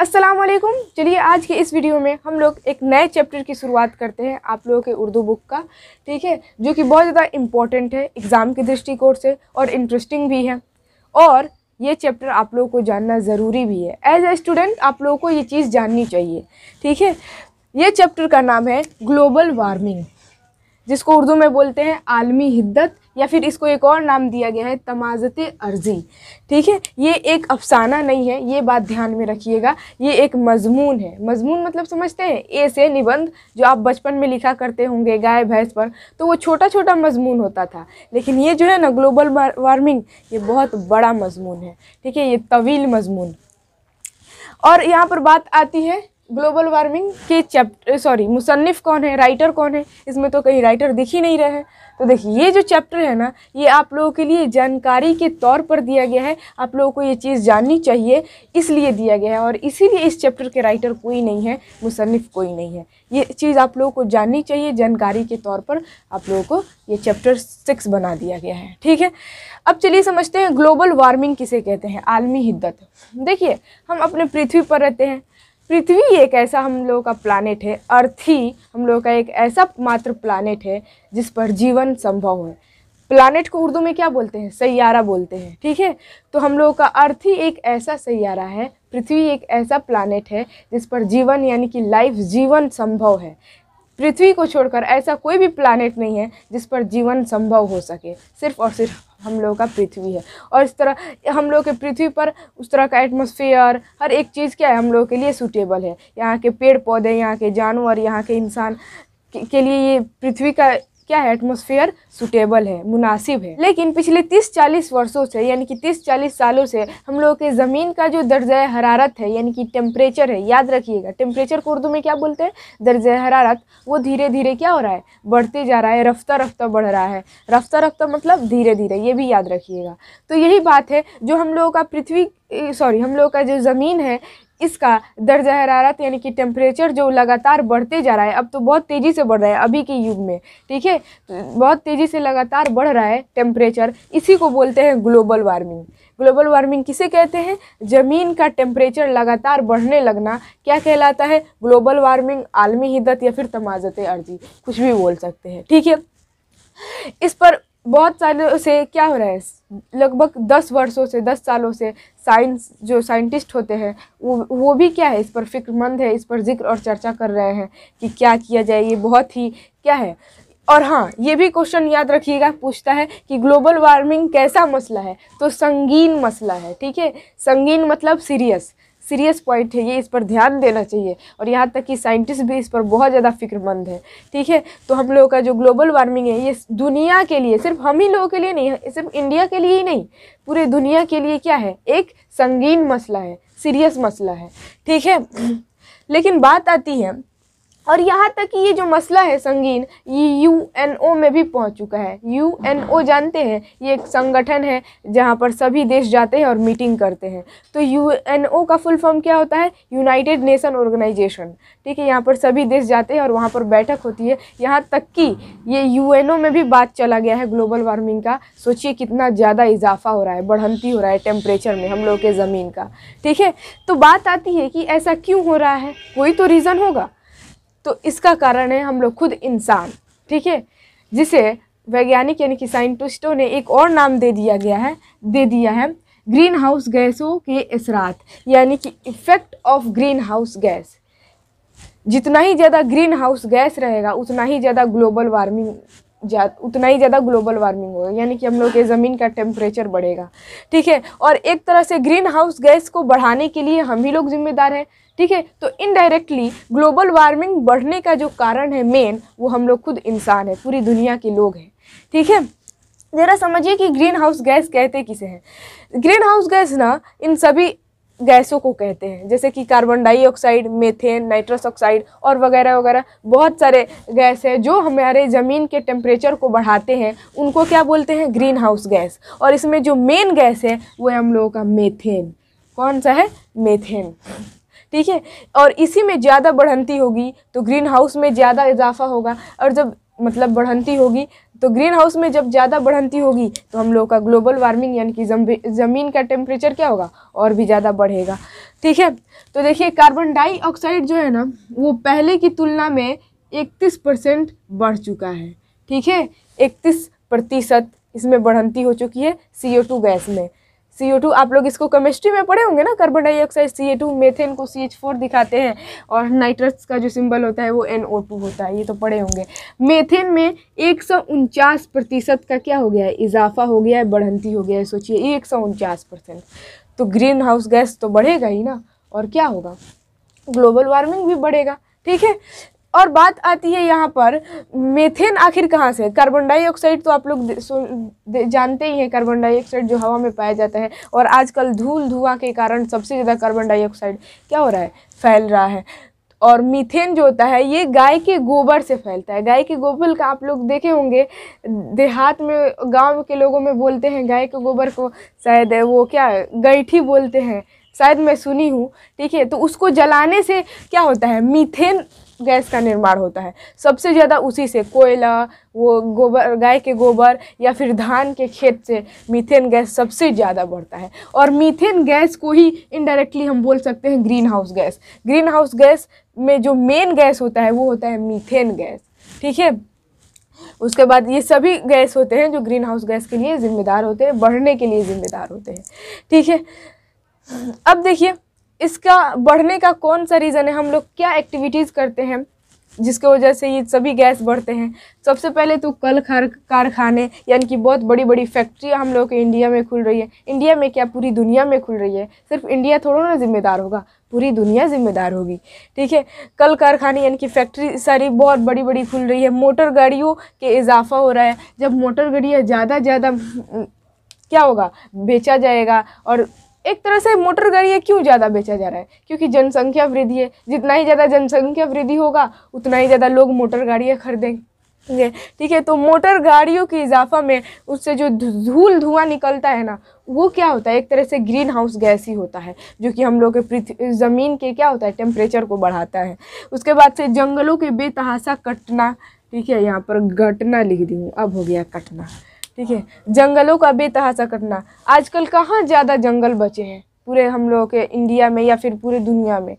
अस्सलाम चलिए आज के इस वीडियो में हम लोग एक नए चैप्टर की शुरुआत करते हैं आप लोगों के उर्दू बुक का ठीक है जो कि बहुत ज़्यादा इम्पॉर्टेंट है एग्ज़ाम के दृष्टिकोण से और इंटरेस्टिंग भी है और ये चैप्टर आप लोगों को जानना ज़रूरी भी है एज ए स्टूडेंट आप लोगों को ये चीज़ जाननी चाहिए ठीक है ये चैप्टर का नाम है ग्लोबल वार्मिंग जिसको उर्दू में बोलते हैं आलमी हिद्दत या फिर इसको एक और नाम दिया गया है तमाजत अर्जी ठीक है ये एक अफसाना नहीं है ये बात ध्यान में रखिएगा ये एक मजमून है मजमून मतलब समझते हैं ऐसे निबंध जो आप बचपन में लिखा करते होंगे गाय भैंस पर तो वो छोटा छोटा मजमून होता था लेकिन ये जो है ना ग्लोबल वार्मिंग ये बहुत बड़ा मजमून है ठीक है ये तवील मजमून और यहाँ पर बात आती है ग्लोबल वार्मिंग के चैप्टर सॉरी मुसनफ़ कौन है राइटर कौन है इसमें तो कहीं राइटर दिख ही नहीं रहे हैं तो देखिए ये जो चैप्टर है ना ये आप लोगों के लिए जानकारी के तौर पर दिया गया है आप लोगों को ये चीज़ जाननी चाहिए इसलिए दिया गया है और इसीलिए इस चैप्टर के राइटर कोई नहीं है मुसनफ़ कोई नहीं है ये चीज़ आप लोगों को जाननी चाहिए जानकारी के तौर पर आप लोगों को ये चैप्टर सिक्स बना दिया गया है ठीक है अब चलिए समझते हैं ग्लोबल वार्मिंग किसे कहते हैं आलमी हिद्दत देखिए हम अपने पृथ्वी पर रहते हैं पृथ्वी एक ऐसा हम लोगों का प्लानट है अर्थ ही हम लोगों का एक ऐसा मात्र प्लानट है जिस पर जीवन संभव है प्लानट को उर्दू में क्या बोलते हैं सैारा बोलते हैं ठीक है तो हम लोगों का अर्थ ही एक ऐसा सैारा है पृथ्वी एक ऐसा प्लानट है जिस पर जीवन यानी कि लाइफ जीवन संभव है पृथ्वी को छोड़कर ऐसा कोई भी प्लानट नहीं है जिस पर जीवन संभव हो सके सिर्फ और सिर्फ हम लोगों का पृथ्वी है और इस तरह हम लोग के पृथ्वी पर उस तरह का एटमोसफेयर हर एक चीज़ क्या है हम लोगों के लिए सूटेबल है यहाँ के पेड़ पौधे यहाँ के जानवर यहाँ के इंसान के लिए ये पृथ्वी का क्या है एटमोसफियर सुटेबल है मुनासिब है लेकिन पिछले 30-40 वर्षों से यानी कि 30-40 सालों से हम लोगों के ज़मीन का जो दर्ज हरारत है यानी कि टेम्परेचर है याद रखिएगा टेम्परेचर को उर्दू में क्या बोलते हैं दर्ज हरारत वो धीरे धीरे क्या हो रहा है बढ़ते जा रहा है रफ्ता रफ्ता बढ़ रहा है रफ्ता रफ्ता मतलब धीरे धीरे ये भी याद रखिएगा तो यही बात है जो हम लोगों का पृथ्वी सॉरी हम लोगों का जो ज़मीन है इसका दर्ज हरारत यानी कि टेम्परेचर जो लगातार बढ़ते जा रहा है अब तो बहुत तेज़ी से बढ़ रहा है अभी के युग में ठीक है तो बहुत तेज़ी से लगातार बढ़ रहा है टेम्परेचर इसी को बोलते हैं ग्लोबल वार्मिंग ग्लोबल वार्मिंग किसे कहते हैं ज़मीन का टेम्परेचर लगातार बढ़ने लगना क्या कहलाता है ग्लोबल वार्मिंग आलमी हिदत या फिर तमाजत अर्जी कुछ भी बोल सकते हैं ठीक है इस पर बहुत सारे से क्या हो रहा है लगभग दस वर्षों से दस सालों से साइंस जो साइंटिस्ट होते हैं वो वो भी क्या है इस पर फिक्रमंद है इस पर जिक्र और चर्चा कर रहे हैं कि क्या किया जाए ये बहुत ही क्या है और हाँ ये भी क्वेश्चन याद रखिएगा पूछता है कि ग्लोबल वार्मिंग कैसा मसला है तो संगीन मसला है ठीक है संगीन मतलब सीरियस सीरियस पॉइंट है ये इस पर ध्यान देना चाहिए और यहाँ तक कि साइंटिस्ट भी इस पर बहुत ज़्यादा फिक्रमंद है ठीक है तो हम लोगों का जो ग्लोबल वार्मिंग है ये दुनिया के लिए सिर्फ हम ही लोगों के लिए नहीं है सिर्फ इंडिया के लिए ही नहीं पूरे दुनिया के लिए क्या है एक संगीन मसला है सीरियस मसला है ठीक है लेकिन बात आती है और यहाँ तक कि ये जो मसला है संगीन ये ओ में भी पहुँच चुका है ओ जानते हैं ये एक संगठन है जहाँ पर सभी देश जाते हैं और मीटिंग करते हैं तो ओ का फुल फॉर्म क्या होता है यूनाइटेड नेशन ऑर्गेनाइजेशन ठीक है यहाँ पर सभी देश जाते हैं और वहाँ पर बैठक होती है यहाँ तक कि ये ओ में भी बात चला गया है ग्लोबल वार्मिंग का सोचिए कितना ज़्यादा इजाफा हो रहा है बढ़ंती हो रहा है टेम्परेचर में हम लोग के ज़मीन का ठीक है तो बात आती है कि ऐसा क्यों हो रहा है कोई तो रीज़न होगा तो इसका कारण है हम लोग खुद इंसान ठीक है जिसे वैज्ञानिक यानी कि साइंटिस्टों ने एक और नाम दे दिया गया है दे दिया है ग्रीन हाउस गैसों के असरात यानी कि effect of greenhouse gas जितना ही ज़्यादा ग्रीन हाउस गैस रहेगा उतना ही ज़्यादा ग्लोबल वार्मिंग उतना ही ज़्यादा ग्लोबल वार्मिंग होगा यानी कि हम लोग के ज़मीन का टेम्परेचर बढ़ेगा ठीक है और एक तरह से ग्रीन हाउस गैस को बढ़ाने के लिए हम ही लोग जिम्मेदार हैं ठीक है तो इनडायरेक्टली ग्लोबल वार्मिंग बढ़ने का जो कारण है मेन वो हम लोग खुद इंसान है पूरी दुनिया के लोग हैं ठीक है ज़रा समझिए कि ग्रीन हाउस गैस कहते किसे हैं ग्रीन हाउस गैस ना इन सभी गैसों को कहते हैं जैसे कि carbon dioxide methane nitrous oxide और वगैरह वगैरह बहुत सारे गैस है जो हमारे ज़मीन के टेम्परेचर को बढ़ाते हैं उनको क्या बोलते हैं ग्रीन हाउस गैस और इसमें जो मेन गैस है वो है हम लोगों का मेथेन कौन सा है मेथेन ठीक है और इसी में ज़्यादा बढ़ती होगी तो ग्रीन हाउस में ज़्यादा इजाफा होगा और जब मतलब बढ़ती होगी तो ग्रीन हाउस में जब ज़्यादा बढ़ती होगी तो हम लोगों का ग्लोबल वार्मिंग यानी कि ज़मीन का टेम्परेचर क्या होगा और भी ज़्यादा बढ़ेगा ठीक है तो देखिए कार्बन डाइऑक्साइड जो है ना वो पहले की तुलना में इकतीस परसेंट बढ़ चुका है ठीक है इकतीस प्रतिशत इसमें बढ़ती हो चुकी है सी गैस में CO2 आप लोग इसको केमिस्ट्री में पढ़े होंगे ना कार्बन डाइऑक्साइड टू मेथेन को CH4 दिखाते हैं और नाइट्रस का जो सिंबल होता है वो NO2 होता है ये तो पढ़े होंगे मेथेन में एक प्रतिशत का क्या हो गया है इजाफा हो गया है बढ़ंती हो गया है सोचिए एक परसेंट तो ग्रीन हाउस गैस तो बढ़ेगा ही ना और क्या होगा ग्लोबल वार्मिंग भी बढ़ेगा ठीक है और बात आती है यहाँ पर मेथेन आखिर कहाँ से कार्बन डाइऑक्साइड तो आप लोग जानते ही हैं कार्बन डाइऑक्साइड जो हवा में पाया जाता है और आजकल धूल धुआं के कारण सबसे ज़्यादा कार्बन डाइऑक्साइड क्या हो रहा है फैल रहा है और मीथेन जो होता है ये गाय के गोबर से फैलता है गाय के गोबर का आप लोग देखे होंगे देहात में गांव के लोगों में बोलते हैं गाय के गोबर को शायद वो क्या गैठी बोलते हैं शायद मैं सुनी हूँ ठीक है तो उसको जलाने से क्या होता है मीथेन गैस का निर्माण होता है सबसे ज़्यादा उसी से कोयला वो गोबर गाय के गोबर या फिर धान के खेत से मीथेन गैस सबसे ज़्यादा बढ़ता है और मीथेन गैस को ही इनडायरेक्टली हम बोल सकते हैं greenhouse gas greenhouse gas में जो मेन गैस होता है वो होता है मीथेन गैस ठीक है उसके बाद ये सभी गैस होते हैं जो ग्रीन हाउस गैस के लिए ज़िम्मेदार होते हैं बढ़ने के लिए ज़िम्मेदार होते हैं ठीक है अब देखिए इसका बढ़ने का कौन सा रीज़न है हम लोग क्या एक्टिविटीज़ करते हैं जिसके वजह से ये सभी गैस बढ़ते हैं सबसे पहले तो कल खर कारखाने यानी कि बहुत बड़ी बड़ी फैक्ट्रियाँ हम लोग के इंडिया में खुल रही है इंडिया में क्या पूरी दुनिया में खुल रही है सिर्फ इंडिया थोड़ा ना जिम्मेदार होगा पूरी दुनिया जिम्मेदार होगी ठीक है कल कारखाने यानी कि फैक्ट्री सारी बहुत बड़ी बड़ी खुल रही है मोटर गाड़ियों के इजाफा हो रहा है जब मोटर गाड़ियाँ ज़्यादा ज़्यादा क्या होगा बेचा जाएगा और एक तरह से मोटर गाड़ियाँ क्यों ज़्यादा बेचा जा रहा है क्योंकि जनसंख्या वृद्धि है जितना ही ज़्यादा जनसंख्या वृद्धि होगा उतना ही ज़्यादा लोग मोटर गाड़ियाँ खरीदेंगे ठीक है तो मोटर गाड़ियों के इजाफा में उससे जो धूल धुआं निकलता है ना वो क्या होता है एक तरह से ग्रीन हाउस गैस ही होता है जो कि हम लोग के पृथ्वी ज़मीन के क्या होता है टेम्परेचर को बढ़ाता है उसके बाद से जंगलों के बेतहासा कटना ठीक है यहाँ पर घटना लिख दी हूँ अब हो गया कटना ठीक है जंगलों का बेतहासा कटना आजकल कहाँ ज़्यादा जंगल बचे हैं पूरे हम लोगों के इंडिया में या फिर पूरे दुनिया में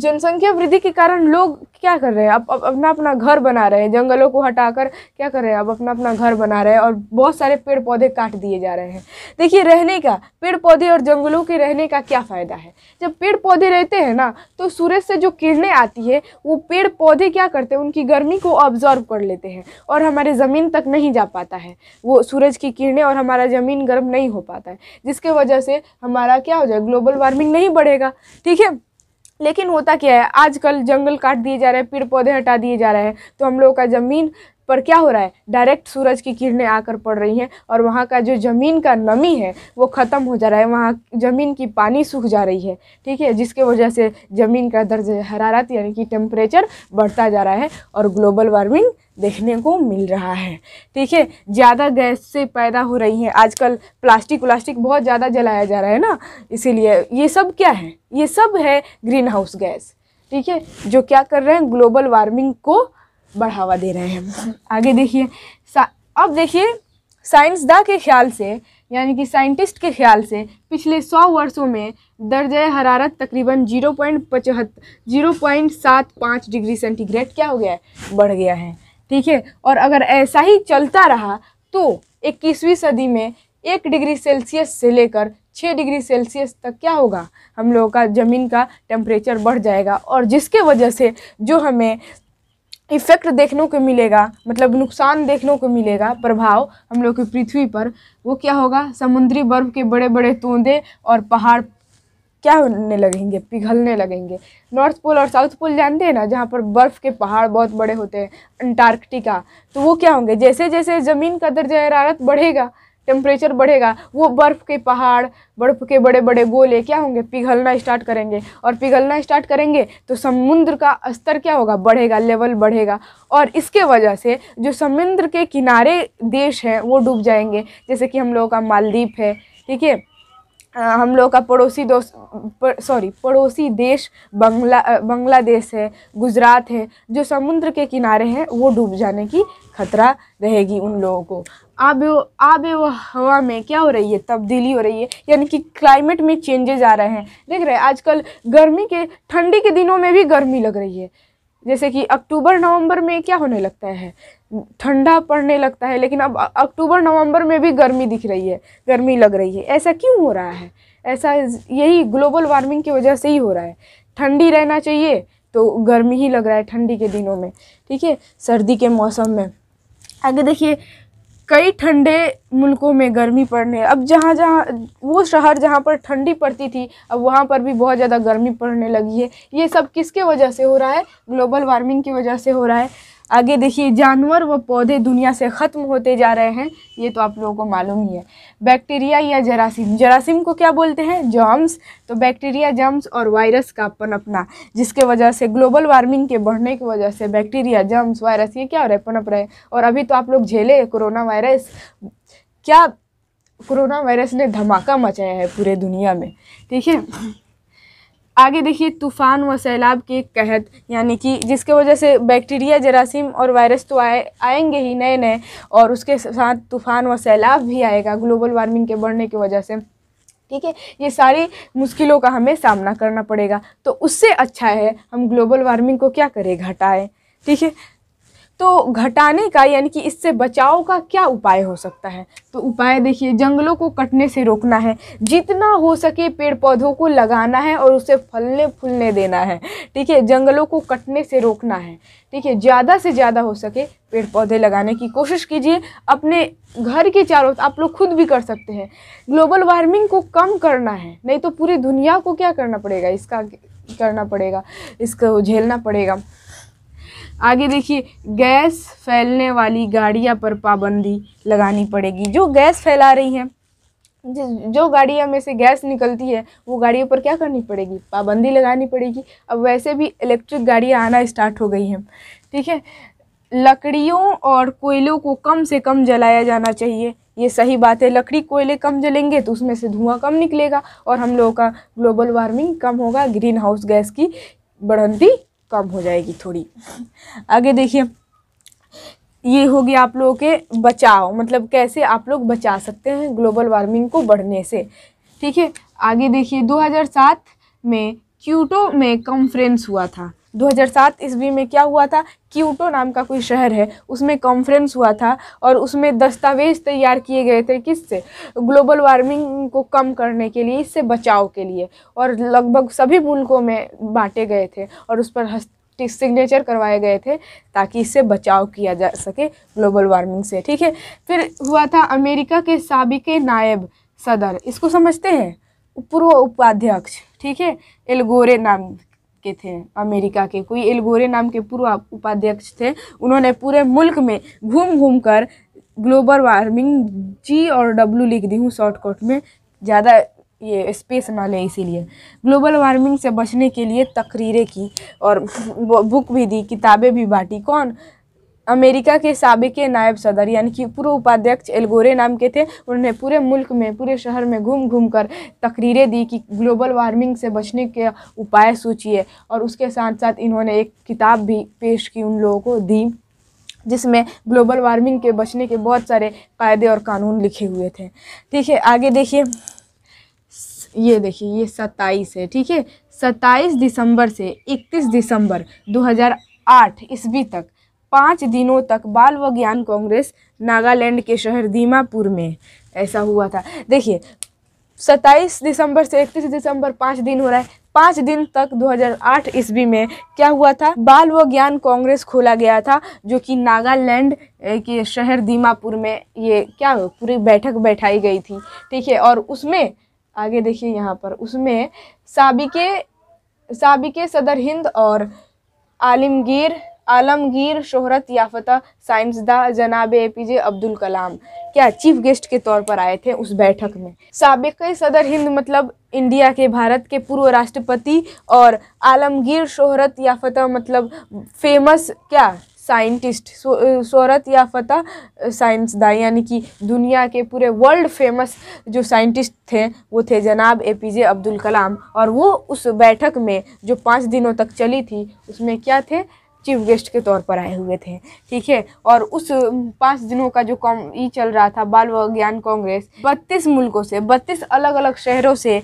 जनसंख्या वृद्धि के कारण लोग क्या कर रहे हैं अब अपना अपना घर बना रहे हैं जंगलों को हटाकर क्या कर रहे हैं अब अपना अपना घर बना रहे हैं और बहुत सारे पेड़ पौधे काट दिए जा रहे हैं देखिए रहने का पेड़ पौधे और जंगलों के रहने का क्या फ़ायदा है जब पेड़ पौधे रहते हैं ना तो सूरज से जो किरणें आती है वो पेड़ पौधे क्या करते हैं उनकी गर्मी को ऑब्जॉर्व कर लेते हैं और हमारे ज़मीन तक नहीं जा पाता है वो सूरज की किरणें और हमारा ज़मीन गर्म नहीं हो पाता है जिसके वजह से हमारा क्या हो जाए ग्लोबल वार्मिंग नहीं बढ़ेगा ठीक है लेकिन होता क्या है आजकल जंगल काट दिए जा रहे हैं पेड़ पौधे हटा दिए जा रहे हैं तो हम लोगों का ज़मीन पर क्या हो रहा है डायरेक्ट सूरज की किरणें आकर पड़ रही हैं और वहाँ का जो ज़मीन का नमी है वो ख़त्म हो जा रहा है वहाँ ज़मीन की पानी सूख जा रही है ठीक है जिसके वजह से ज़मीन का दर्ज हरारत यानी कि टेम्परेचर बढ़ता जा रहा है और ग्लोबल वार्मिंग देखने को मिल रहा है ठीक है ज़्यादा गैस से पैदा हो रही है आजकल प्लास्टिक व्लास्टिक बहुत ज़्यादा जलाया जा रहा है ना इसीलिए ये सब क्या है ये सब है ग्रीन हाउस गैस ठीक है जो क्या कर रहे हैं ग्लोबल वार्मिंग को बढ़ावा दे रहे हैं आगे देखिए अब देखिए साइंसदा के ख्याल से यानी कि साइंटिस्ट के ख्याल से पिछले सौ वर्षों में दर्ज हरारत तकरीबन जीरो पॉइंट पचहत्तर जीरो पॉइंट सात पाँच डिग्री सेंटीग्रेड क्या हो गया है बढ़ गया है ठीक है और अगर ऐसा ही चलता रहा तो इक्कीसवीं सदी में एक डिग्री सेल्सियस से लेकर छः डिग्री सेल्सियस तक क्या होगा हम लोगों का ज़मीन का टेम्परेचर बढ़ जाएगा और जिसके वजह से जो हमें इफेक्ट देखने को मिलेगा मतलब नुकसान देखने को मिलेगा प्रभाव हम लोग की पृथ्वी पर वो क्या होगा समुद्री बर्फ के बड़े बड़े तोंदे और पहाड़ क्या होने लगेंगे पिघलने लगेंगे नॉर्थ पोल और साउथ पोल जानते हैं ना जहाँ पर बर्फ़ के पहाड़ बहुत बड़े होते हैं अंटार्कटिका तो वो क्या होंगे जैसे जैसे ज़मीन का दर्जा हरारत बढ़ेगा टेम्परेचर बढ़ेगा वो बर्फ़ के पहाड़ बर्फ़ के बड़े बड़े गोले क्या होंगे पिघलना स्टार्ट करेंगे और पिघलना स्टार्ट करेंगे तो समुद्र का स्तर क्या होगा बढ़ेगा लेवल बढ़ेगा और इसके वजह से जो समुद्र के किनारे देश हैं वो डूब जाएंगे जैसे कि हम लोगों का मालदीप है ठीक है हम लोग का पड़ोसी दोस्त पर, सॉरी पड़ोसी देश बंगला बांग्लादेश है गुजरात है जो समुद्र के किनारे हैं वो डूब जाने की खतरा रहेगी उन लोगों को आब आब हवा में क्या हो रही है तब्दीली हो रही है यानी कि क्लाइमेट में चेंजेज आ रहे हैं देख रहे हैं आजकल गर्मी के ठंडी के दिनों में भी गर्मी लग रही है जैसे कि अक्टूबर नवंबर में क्या होने लगता है ठंडा पड़ने लगता है लेकिन अब अक्टूबर नवंबर में भी गर्मी दिख रही है गर्मी लग रही है ऐसा क्यों हो रहा है ऐसा यही ग्लोबल वार्मिंग की वजह से ही हो रहा है ठंडी रहना चाहिए तो गर्मी ही लग रहा है ठंडी के दिनों में ठीक है सर्दी के मौसम में आगे देखिए कई ठंडे मुल्कों में गर्मी पड़ने अब जहाँ जहाँ वो शहर जहाँ पर ठंडी पड़ती थी अब वहाँ पर भी बहुत ज़्यादा गर्मी पड़ने लगी है ये सब किसके वजह से हो रहा है ग्लोबल वार्मिंग की वजह से हो रहा है आगे देखिए जानवर व पौधे दुनिया से ख़त्म होते जा रहे हैं ये तो आप लोगों को मालूम ही है बैक्टीरिया या जरासीम जरासीम को क्या बोलते हैं जर्म्स तो बैक्टीरिया जर्म्स और वायरस का पनपना जिसके वजह से ग्लोबल वार्मिंग के बढ़ने की वजह से बैक्टीरिया जर्म्स वायरस ये क्या हो रहा है पनप रहे और अभी तो आप लोग झेले कोरोना वायरस क्या कोरोना वायरस ने धमाका मचाया है पूरे दुनिया में ठीक है आगे देखिए तूफान व सैलाब के कहत यानी कि जिसके वजह से बैक्टीरिया जरासीम और वायरस तो आए आएंगे ही नए नए और उसके साथ तूफान व सैलाब भी आएगा ग्लोबल वार्मिंग के बढ़ने की वजह से ठीक है ये सारी मुश्किलों का हमें सामना करना पड़ेगा तो उससे अच्छा है हम ग्लोबल वार्मिंग को क्या करें घटाएं ठीक है तो घटाने का यानी कि इससे बचाव का क्या उपाय हो सकता है तो उपाय देखिए जंगलों को कटने से रोकना है जितना हो सके पेड़ पौधों को लगाना है और उसे फलने फूलने देना है ठीक है जंगलों को कटने से रोकना है ठीक है ज़्यादा से ज़्यादा हो सके पेड़ पौधे लगाने की कोशिश कीजिए अपने घर के चारों आप लोग खुद भी कर सकते हैं ग्लोबल वार्मिंग को कम करना है नहीं तो पूरी दुनिया को क्या करना पड़ेगा इसका करना पड़ेगा इसको झेलना पड़ेगा आगे देखिए गैस फैलने वाली गाड़ियां पर पाबंदी लगानी पड़ेगी जो गैस फैला रही हैं जो गाड़ियों में से गैस निकलती है वो गाड़ियों पर क्या करनी पड़ेगी पाबंदी लगानी पड़ेगी अब वैसे भी इलेक्ट्रिक गाड़ियाँ आना स्टार्ट हो गई हैं ठीक है लकड़ियों और कोयलों को कम से कम जलाया जाना चाहिए ये सही बात है लकड़ी कोयले कम जलेंगे तो उसमें से धुआं कम निकलेगा और हम लोगों का ग्लोबल वार्मिंग कम होगा ग्रीन हाउस गैस की बढ़ती कम हो जाएगी थोड़ी आगे देखिए ये हो गया आप लोगों के बचाव मतलब कैसे आप लोग बचा सकते हैं ग्लोबल वार्मिंग को बढ़ने से ठीक है आगे देखिए 2007 में क्यूटो में कॉन्फ्रेंस हुआ था 2007 ईस्वी में क्या हुआ था क्यूटो नाम का कोई शहर है उसमें कॉन्फ्रेंस हुआ था और उसमें दस्तावेज तैयार किए गए थे किससे ग्लोबल वार्मिंग को कम करने के लिए इससे बचाव के लिए और लगभग सभी मुल्कों में बांटे गए थे और उस पर हस्त सिग्नेचर करवाए गए थे ताकि इससे बचाव किया जा सके ग्लोबल वार्मिंग से ठीक है फिर हुआ था अमेरिका के सबिक नायब सदर इसको समझते हैं पूर्व उपाध्यक्ष ठीक है एलगोरे नाम के थे अमेरिका के कोई एलगोरे नाम के पूर्व उपाध्यक्ष थे उन्होंने पूरे मुल्क में घूम घूम कर ग्लोबल वार्मिंग जी और डब्ल्यू लिख दी हूँ शॉर्टकट में ज़्यादा ये स्पेस ना ले इसीलिए ग्लोबल वार्मिंग से बचने के लिए तकरीरें की और बुक भी दी किताबें भी बांटी कौन अमेरिका के सबक नायब सदर यानी कि पूर्व उपाध्यक्ष एलगोरे नाम के थे उन्होंने पूरे मुल्क में पूरे शहर में घूम घूम कर तकरीरें दी कि ग्लोबल वार्मिंग से बचने के उपाय सोचिए और उसके साथ साथ इन्होंने एक किताब भी पेश की उन लोगों को दी जिसमें ग्लोबल वार्मिंग के बचने के बहुत सारे कायदे और कानून लिखे हुए थे ठीक है आगे देखिए ये देखिए ये सत्ताईस है ठीक है सत्ताईस दिसंबर से इकतीस दिसंबर 2008 ईस्वी तक पाँच दिनों तक बाल व ज्ञान कांग्रेस नागालैंड के शहर दीमापुर में ऐसा हुआ था देखिए सत्ताईस दिसंबर से इकतीस दिसंबर पाँच दिन हो रहा है पाँच दिन तक 2008 ईस्वी में क्या हुआ था बाल व ज्ञान कांग्रेस खोला गया था जो कि नागालैंड के शहर दीमापुर में ये क्या पूरी बैठक बैठाई गई थी ठीक है और उसमें आगे देखिए यहाँ पर उसमें साबिके साबिके सदर हिंद और आलमगीर आलमगीर शोहरत याफ्ता साइंसदा जनाब ए पी जे अब्दुल कलाम क्या चीफ गेस्ट के तौर पर आए थे उस बैठक में सबक सदर हिंद मतलब इंडिया के भारत के पूर्व राष्ट्रपति और आलमगीर शोहरत याफ्ता मतलब फेमस क्या साइंटिस्ट शोहरत सो, याफ्ता साइंसदा यानी कि दुनिया के पूरे वर्ल्ड फेमस जो साइंटिस्ट थे वो थे जनाब ए पी जे अब्दुल कलाम और वो उस बैठक में जो पाँच दिनों तक चली थी उसमें क्या थे चीफ गेस्ट के तौर पर आए हुए थे ठीक है और उस पाँच दिनों का जो कॉम ई चल रहा था बाल विज्ञान कांग्रेस बत्तीस मुल्कों से बत्तीस अलग अलग शहरों से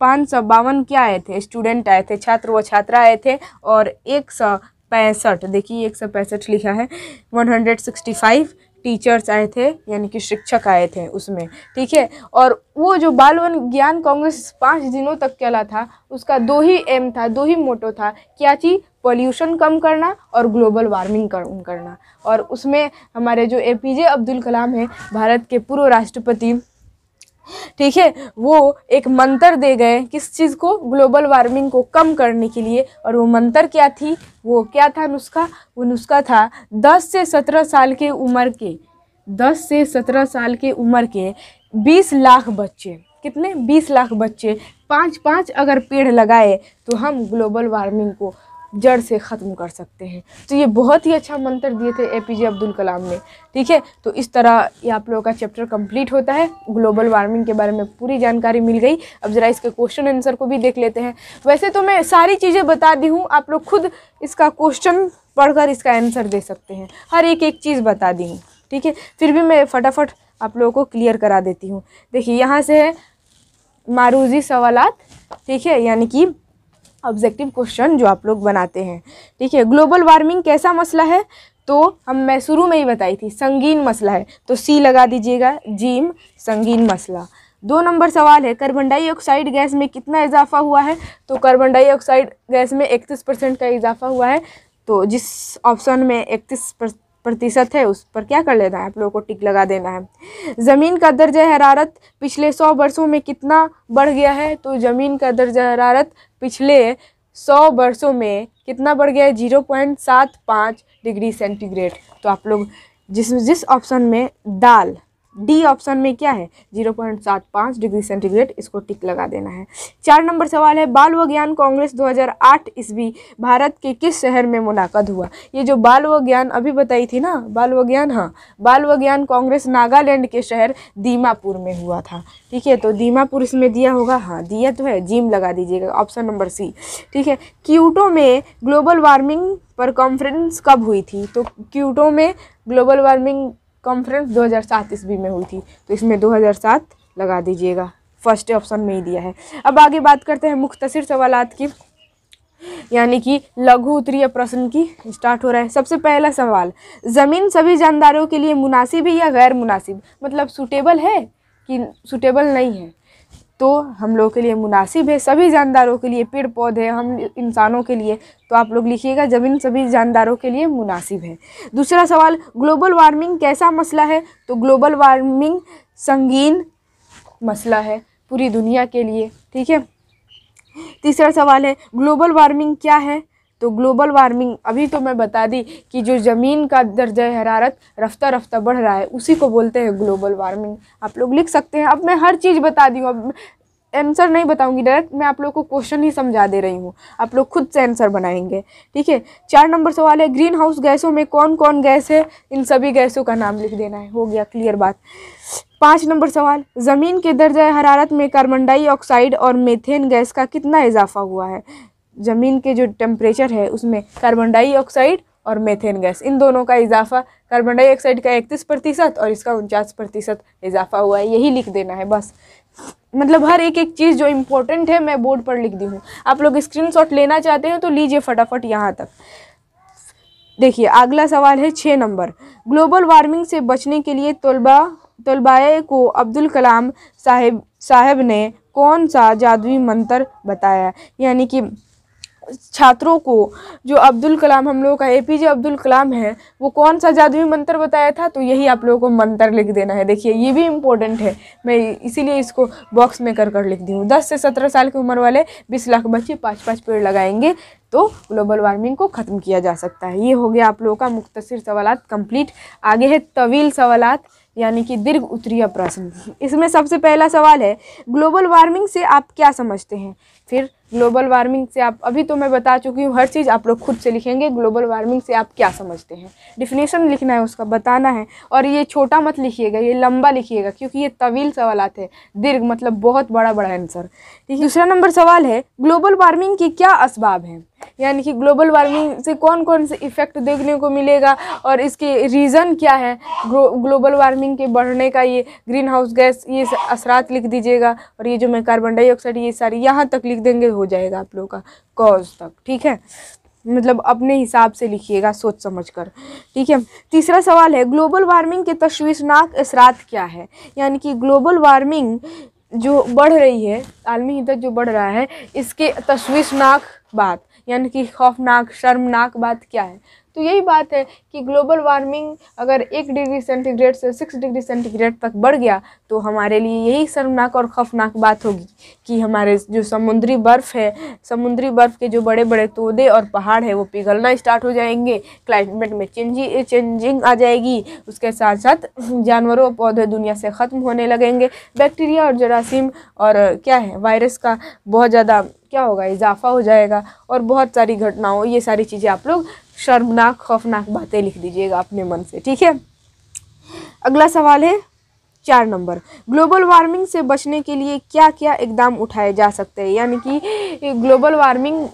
पाँच सौ बावन क्या आए थे स्टूडेंट आए थे छात्र व छात्रा आए थे और एक सौ पैंसठ देखिए एक सौ पैंसठ लिखा है one hundred sixty five teachers आए थे यानी कि शिक्षक आए थे उसमें ठीक है और वो जो बालवन ज्ञान कांग्रेस पाँच दिनों तक चला था उसका दो ही एम था दो ही मोटो था क्या थी पोल्यूशन कम करना और ग्लोबल वार्मिंग कम करना और उसमें हमारे जो ए पी जे अब्दुल कलाम हैं भारत के पूर्व राष्ट्रपति ठीक है वो एक मंत्र दे गए किस चीज़ को ग्लोबल वार्मिंग को कम करने के लिए और वो मंत्र क्या थी वो क्या था नुस्खा वो नुस्खा था दस से सत्रह साल के उम्र के दस से सत्रह साल के उम्र के बीस लाख बच्चे कितने बीस लाख बच्चे पाँच पाँच अगर पेड़ लगाए तो हम ग्लोबल वार्मिंग को जड़ से ख़त्म कर सकते हैं तो ये बहुत ही अच्छा मंत्र दिए थे ए पी जे अब्दुल कलाम ने ठीक है तो इस तरह ये आप लोगों का चैप्टर कंप्लीट होता है ग्लोबल वार्मिंग के बारे में पूरी जानकारी मिल गई अब ज़रा इसके क्वेश्चन आंसर को भी देख लेते हैं वैसे तो मैं सारी चीज़ें बता दी हूँ आप लोग खुद इसका क्वेश्चन पढ़कर इसका आंसर दे सकते हैं हर एक एक चीज़ बता दी हूँ ठीक है फिर भी मैं फटाफट आप लोगों को क्लियर करा देती हूँ देखिए यहाँ से है मारूजी सवालत ठीक है यानी कि ऑब्जेक्टिव क्वेश्चन जो आप लोग बनाते हैं ठीक है ग्लोबल वार्मिंग कैसा मसला है तो हम मैं शुरू में ही बताई थी संगीन मसला है तो सी लगा दीजिएगा जीम संगीन मसला दो नंबर सवाल है कार्बन डाइऑक्साइड गैस में कितना इजाफा हुआ है तो कार्बन डाइऑक्साइड गैस में इकतीस परसेंट का इजाफा हुआ है तो जिस ऑप्शन में इकतीस प्रतिशत है उस पर क्या कर लेना है आप लोगों को टिक लगा देना है ज़मीन का दर्ज हरारत पिछले सौ वर्षों में कितना बढ़ गया है तो ज़मीन का दर्ज हरारत पिछले सौ वर्षों में कितना बढ़ गया है जीरो पॉइंट सात पाँच डिग्री सेंटीग्रेड तो आप लोग जिस जिस ऑप्शन में दाल डी ऑप्शन में क्या है जीरो पॉइंट सात पाँच डिग्री सेंटीग्रेड इसको टिक लगा देना है चार नंबर सवाल है बाल विज्ञान कांग्रेस 2008 ईस्वी भारत के किस शहर में मुनाकद हुआ ये जो बाल विज्ञान अभी बताई थी ना बाल विज्ञान हाँ बाल विज्ञान कांग्रेस नागालैंड के शहर दीमापुर में हुआ था ठीक है तो दीमापुर इसमें दिया होगा हाँ दिया तो है जिम लगा दीजिएगा ऑप्शन नंबर सी ठीक है क्यूटो में ग्लोबल वार्मिंग पर कॉन्फ्रेंस कब हुई थी तो क्यूटो में ग्लोबल वार्मिंग कॉन्फ्रेंस 2007 ईस्वी में हुई थी तो इसमें 2007 लगा दीजिएगा फर्स्ट ऑप्शन में ही दिया है अब आगे बात करते हैं मुख्तसर सवालत की यानी कि लघु उत्तरीय प्रश्न की स्टार्ट हो रहा है सबसे पहला सवाल ज़मीन सभी जानदारों के लिए मुनासिब है या गैर मुनासिब मतलब सूटेबल है कि सूटेबल नहीं है तो हम लोगों के लिए मुनासिब है सभी जानदारों के लिए पेड़ पौधे हम इंसानों के लिए तो आप लोग लिखिएगा ज़मीन सभी जानदारों के लिए मुनासिब है दूसरा सवाल ग्लोबल वार्मिंग कैसा मसला है तो ग्लोबल वार्मिंग संगीन मसला है पूरी दुनिया के लिए ठीक है तीसरा सवाल है ग्लोबल वार्मिंग क्या है तो ग्लोबल वार्मिंग अभी तो मैं बता दी कि जो ज़मीन का दर्ज हरारत रफ्ता रफ्ता बढ़ रहा है उसी को बोलते हैं ग्लोबल वार्मिंग आप लोग लिख सकते हैं अब मैं हर चीज़ बता दी हूँ अब आंसर नहीं बताऊंगी डायरेक्ट मैं आप लोग को क्वेश्चन ही समझा दे रही हूँ आप लोग खुद से आंसर बनाएंगे ठीक है चार नंबर सवाल है ग्रीन हाउस गैसों में कौन कौन गैस है इन सभी गैसों का नाम लिख देना है हो गया क्लियर बात पाँच नंबर सवाल ज़मीन के दर्जा हरारत में कार्बन डाइऑक्साइड और मेथेन गैस का कितना इजाफा हुआ है ज़मीन के जो टेम्परेचर है उसमें कार्बन डाइऑक्साइड और मेथेन गैस इन दोनों का इजाफा कार्बन डाइऑक्साइड का इकतीस प्रतिशत और इसका उनचास प्रतिशत इजाफा हुआ है यही लिख देना है बस मतलब हर एक एक चीज़ जो इम्पोर्टेंट है मैं बोर्ड पर लिख दी हूँ आप लोग स्क्रीन लेना चाहते हैं तो लीजिए फटाफट यहाँ तक देखिए अगला सवाल है छः नंबर ग्लोबल वार्मिंग से बचने के लिए तलबा तलबाए को अब्दुल कलाम साहेब साहब ने कौन सा जादुई मंत्र बताया यानी कि छात्रों को जो अब्दुल कलाम हम लोगों का ए पी जे अब्दुल कलाम है वो कौन सा जादुई मंत्र बताया था तो यही आप लोगों को मंत्र लिख देना है देखिए ये भी इम्पोर्टेंट है मैं इसीलिए इसको बॉक्स में कर कर लिख दी हूँ दस से सत्रह साल की उम्र वाले बीस लाख बच्चे पाँच पाँच पेड़ लगाएंगे तो ग्लोबल वार्मिंग को ख़त्म किया जा सकता है ये हो गया आप लोगों का मुख्तर सवाल कंप्लीट आगे है तवील सवालत यानी कि दीर्घ उत्तरीय प्रश्न इसमें सबसे पहला सवाल है ग्लोबल वार्मिंग से आप क्या समझते हैं फिर ग्लोबल वार्मिंग से आप अभी तो मैं बता चुकी हूँ हर चीज़ आप लोग खुद से लिखेंगे ग्लोबल वार्मिंग से आप क्या समझते हैं डिफिनेशन लिखना है उसका बताना है और ये छोटा मत लिखिएगा ये लंबा लिखिएगा क्योंकि ये तवील सवालत है दीर्घ मतलब बहुत बड़ा बड़ा आंसर ठीक दूसरा नंबर सवाल है ग्लोबल वार्मिंग के क्या इसबाब हैं यानी कि ग्लोबल वार्मिंग से कौन कौन से इफ़ेक्ट देखने को मिलेगा और इसके रीज़न क्या है ग्लोबल वार्मिंग के बढ़ने का ये ग्रीन हाउस गैस ये असरात लिख दीजिएगा और ये जो मैं कार्बन डाइऑक्साइड ये सारी यहाँ तक लिख लिख देंगे हो जाएगा आप लोगों का कॉज तक ठीक है मतलब अपने हिसाब से लिखिएगा सोच समझ कर ठीक है तीसरा सवाल है ग्लोबल वार्मिंग के तश्वीशनाक असरात क्या है यानी कि ग्लोबल वार्मिंग जो बढ़ रही है आलमी हिदत जो बढ़ रहा है इसके तश्वीशनाक बात यानी कि खौफनाक शर्मनाक बात क्या है तो यही बात है कि ग्लोबल वार्मिंग अगर एक डिग्री सेंटीग्रेड से सिक्स डिग्री सेंटीग्रेड तक बढ़ गया तो हमारे लिए यही शर्मनाक और खौफनाक बात होगी कि हमारे जो समुद्री बर्फ़ है समुद्री बर्फ़ के जो बड़े बड़े तोदे और पहाड़ है वो पिघलना स्टार्ट हो जाएंगे क्लाइमेट में चेंजिंग चेंजिंग आ जाएगी उसके साथ साथ जानवरों और पौधे दुनिया से ख़त्म होने लगेंगे बैक्टीरिया और जरासीम और क्या है वायरस का बहुत ज़्यादा क्या होगा इजाफा हो जाएगा और बहुत सारी घटनाओं ये सारी चीज़ें आप लोग शर्मनाक खौफनाक बातें लिख दीजिएगा अपने मन से ठीक है अगला सवाल है चार नंबर ग्लोबल वार्मिंग से बचने के लिए क्या क्या इकदाम उठाए जा सकते हैं यानी कि ग्लोबल वार्मिंग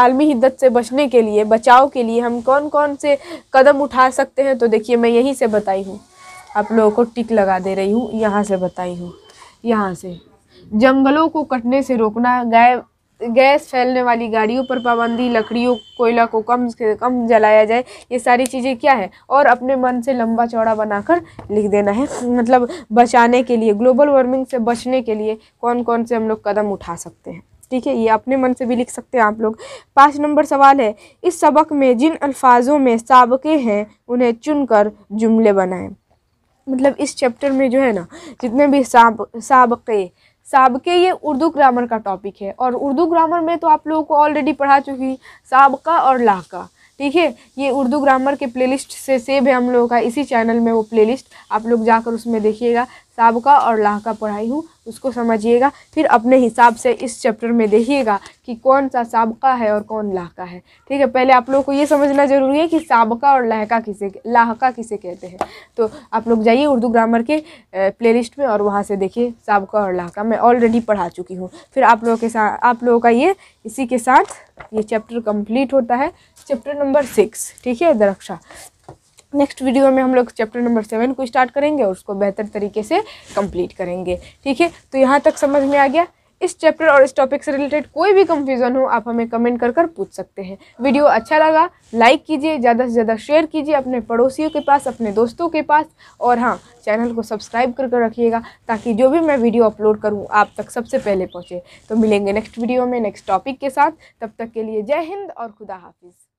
आलमी हिद्दत से बचने के लिए बचाव के लिए हम कौन कौन से कदम उठा सकते हैं तो देखिए मैं यहीं से बताई हूँ आप लोगों को टिक लगा दे रही हूँ यहाँ से बताई हूँ यहाँ से जंगलों को कटने से रोकना गाय गैस फैलने वाली गाड़ियों पर पाबंदी लकड़ियों कोयला को कम से कम जलाया जाए ये सारी चीज़ें क्या है और अपने मन से लंबा चौड़ा बनाकर लिख देना है मतलब बचाने के लिए ग्लोबल वार्मिंग से बचने के लिए कौन कौन से हम लोग कदम उठा सकते हैं ठीक है ये अपने मन से भी लिख सकते हैं आप लोग पाँच नंबर सवाल है इस सबक में जिन अल्फाजों में सबके हैं उन्हें चुनकर जुमले बनाएं मतलब इस चैप्टर में जो है ना जितने भी साब सबके सबके ये उर्दू ग्रामर का टॉपिक है और उर्दू ग्रामर में तो आप लोगों को ऑलरेडी पढ़ा चुकी सबका और लाह का ठीक है ये उर्दू ग्रामर के प्लेलिस्ट से सेव है हम लोगों का इसी चैनल में वो प्लेलिस्ट आप लोग जाकर उसमें देखिएगा सबका और लाह का पढ़ाई हूँ उसको समझिएगा फिर अपने हिसाब से इस चैप्टर में देखिएगा कि कौन सा सबका है और कौन लाह का है ठीक है पहले आप लोगों को ये समझना ज़रूरी है कि सबका और लहका किसे लाहका किसे कहते हैं तो आप लोग जाइए उर्दू ग्रामर के लिस्ट में और वहाँ से देखिए सबका और लाहका मैं ऑलरेडी पढ़ा चुकी हूँ फिर आप लोगों के साथ आप लोगों का ये इसी के साथ ये चैप्टर कम्प्लीट होता है चैप्टर नंबर सिक्स ठीक है दरक्षा नेक्स्ट वीडियो में हम लोग चैप्टर नंबर सेवन को स्टार्ट करेंगे और उसको बेहतर तरीके से कंप्लीट करेंगे ठीक है तो यहाँ तक समझ में आ गया इस चैप्टर और इस टॉपिक से रिलेटेड कोई भी कंफ्यूजन हो आप हमें कमेंट कर कर पूछ सकते हैं वीडियो अच्छा लगा लाइक कीजिए ज़्यादा से ज़्यादा शेयर कीजिए अपने पड़ोसियों के पास अपने दोस्तों के पास और हाँ चैनल को सब्सक्राइब कर कर रखिएगा ताकि जो भी मैं वीडियो अपलोड करूँ आप तक सबसे पहले पहुँचे तो मिलेंगे नेक्स्ट वीडियो में नेक्स्ट टॉपिक के साथ तब तक के लिए जय हिंद और खुदा हाफिज़